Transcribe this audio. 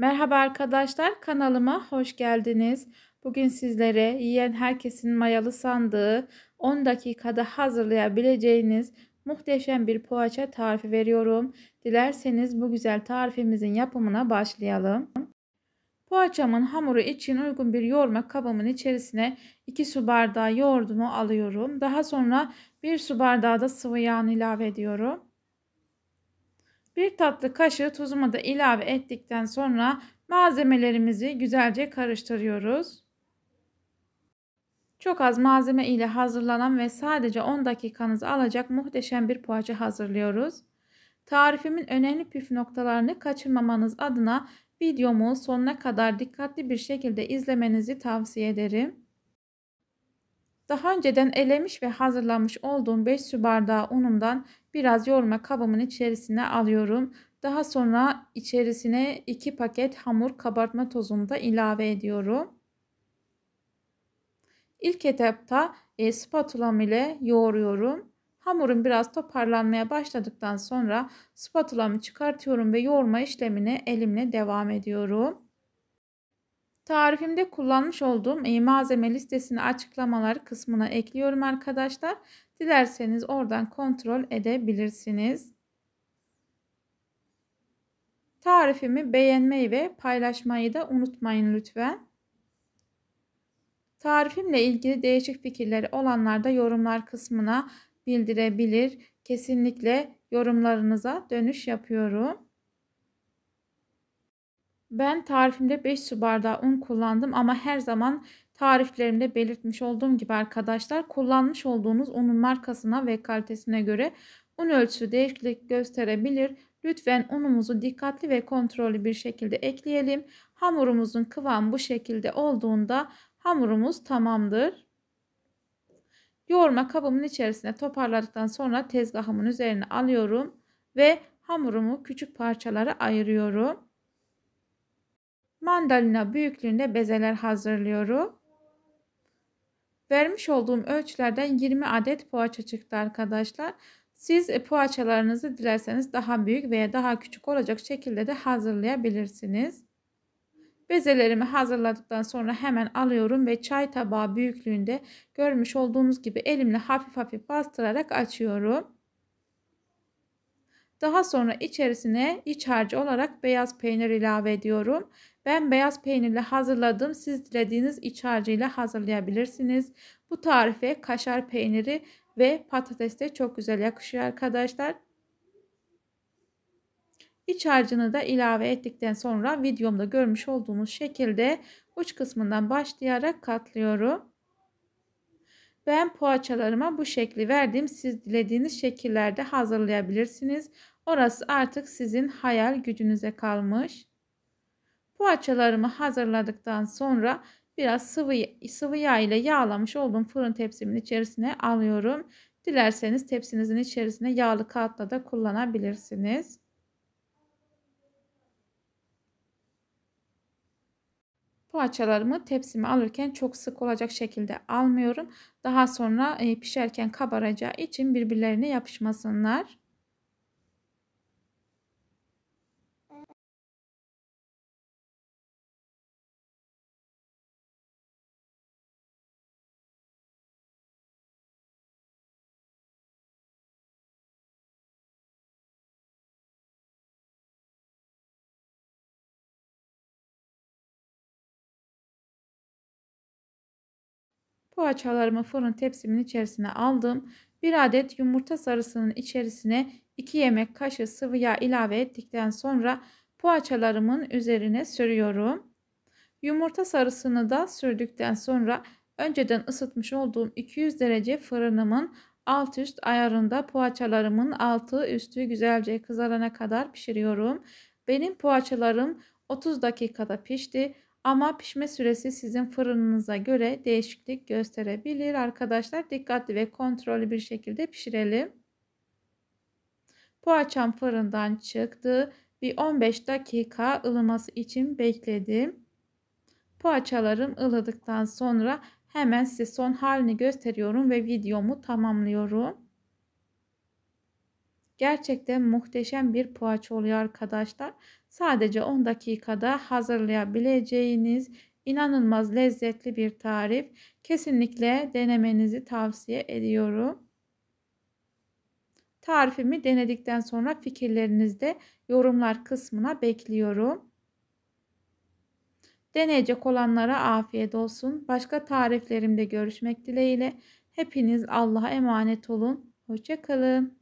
Merhaba arkadaşlar kanalıma hoş geldiniz. Bugün sizlere yiyen herkesin mayalı sandığı 10 dakikada hazırlayabileceğiniz muhteşem bir poğaça tarifi veriyorum. Dilerseniz bu güzel tarifimizin yapımına başlayalım. Poğaçamın hamuru için uygun bir yoğurma kabımın içerisine 2 su bardağı yoğurdumu alıyorum. Daha sonra 1 su bardağı da sıvı yağını ilave ediyorum. Bir tatlı kaşığı tuzumu da ilave ettikten sonra malzemelerimizi güzelce karıştırıyoruz. Çok az malzeme ile hazırlanan ve sadece 10 dakikanızı alacak muhteşem bir poğaça hazırlıyoruz. Tarifimin önemli püf noktalarını kaçırmamanız adına videomu sonuna kadar dikkatli bir şekilde izlemenizi tavsiye ederim. Daha önceden elemiş ve hazırlamış olduğum 5 su bardağı unumdan biraz yoğurma kabımın içerisine alıyorum. Daha sonra içerisine 2 paket hamur kabartma tozunu da ilave ediyorum. İlk etapta e, spatulam ile yoğuruyorum. Hamurun biraz toparlanmaya başladıktan sonra spatulamı çıkartıyorum ve yoğurma işlemine elimle devam ediyorum. Tarifimde kullanmış olduğum malzeme listesini açıklamalar kısmına ekliyorum arkadaşlar. Dilerseniz oradan kontrol edebilirsiniz. Tarifimi beğenmeyi ve paylaşmayı da unutmayın lütfen. Tarifimle ilgili değişik fikirleri olanlar da yorumlar kısmına bildirebilir. Kesinlikle yorumlarınıza dönüş yapıyorum. Ben tarifimde 5 su bardağı un kullandım ama her zaman tariflerimde belirtmiş olduğum gibi arkadaşlar kullanmış olduğunuz unun markasına ve kalitesine göre un ölçüsü değişiklik gösterebilir. Lütfen unumuzu dikkatli ve kontrollü bir şekilde ekleyelim. Hamurumuzun kıvamı bu şekilde olduğunda hamurumuz tamamdır. Yoğurma kabımın içerisine toparladıktan sonra tezgahımın üzerine alıyorum ve hamurumu küçük parçalara ayırıyorum mandalina büyüklüğünde bezeler hazırlıyorum. Vermiş olduğum ölçülerden 20 adet poğaça çıktı arkadaşlar. Siz e, poğaçalarınızı dilerseniz daha büyük veya daha küçük olacak şekilde de hazırlayabilirsiniz. Bezelerimi hazırladıktan sonra hemen alıyorum ve çay tabağı büyüklüğünde görmüş olduğunuz gibi elimle hafif hafif bastırarak açıyorum. Daha sonra içerisine iç harcı olarak beyaz peynir ilave ediyorum. Ben beyaz peynirle hazırladım. Siz dilediğiniz iç harcıyla hazırlayabilirsiniz. Bu tarife kaşar peyniri ve patates de çok güzel yakışıyor arkadaşlar. İç harcını da ilave ettikten sonra videomda görmüş olduğunuz şekilde uç kısmından başlayarak katlıyorum. Ben poğaçalarıma bu şekli verdim. Siz dilediğiniz şekillerde hazırlayabilirsiniz. Orası artık sizin hayal gücünüze kalmış. Poğaçalarımı hazırladıktan sonra biraz sıvı, sıvı yağ ile yağlamış olduğum fırın tepsimin içerisine alıyorum. Dilerseniz tepsinizin içerisine yağlı kağıtla da kullanabilirsiniz. Poğaçalarımı tepsime alırken çok sık olacak şekilde almıyorum. Daha sonra pişerken kabaracağı için birbirlerine yapışmasınlar. poğaçalarımı fırın tepsimin içerisine aldım. Bir adet yumurta sarısının içerisine 2 yemek kaşığı sıvı yağ ilave ettikten sonra poğaçalarımın üzerine sürüyorum. Yumurta sarısını da sürdükten sonra önceden ısıtmış olduğum 200 derece fırınımın alt üst ayarında poğaçalarımın altı üstü güzelce kızarana kadar pişiriyorum. Benim poğaçalarım 30 dakikada pişti. Ama pişme süresi sizin fırınınıza göre değişiklik gösterebilir. Arkadaşlar dikkatli ve kontrollü bir şekilde pişirelim. Poğaçam fırından çıktı. Bir 15 dakika ılıması için bekledim. Poğaçalarım ılıdıktan sonra hemen size son halini gösteriyorum ve videomu tamamlıyorum. Gerçekten muhteşem bir poğaça oluyor arkadaşlar. Sadece 10 dakikada hazırlayabileceğiniz inanılmaz lezzetli bir tarif. Kesinlikle denemenizi tavsiye ediyorum. Tarifimi denedikten sonra fikirlerinizde yorumlar kısmına bekliyorum. Deneyecek olanlara afiyet olsun. Başka tariflerimde görüşmek dileğiyle. Hepiniz Allah'a emanet olun. Hoşçakalın.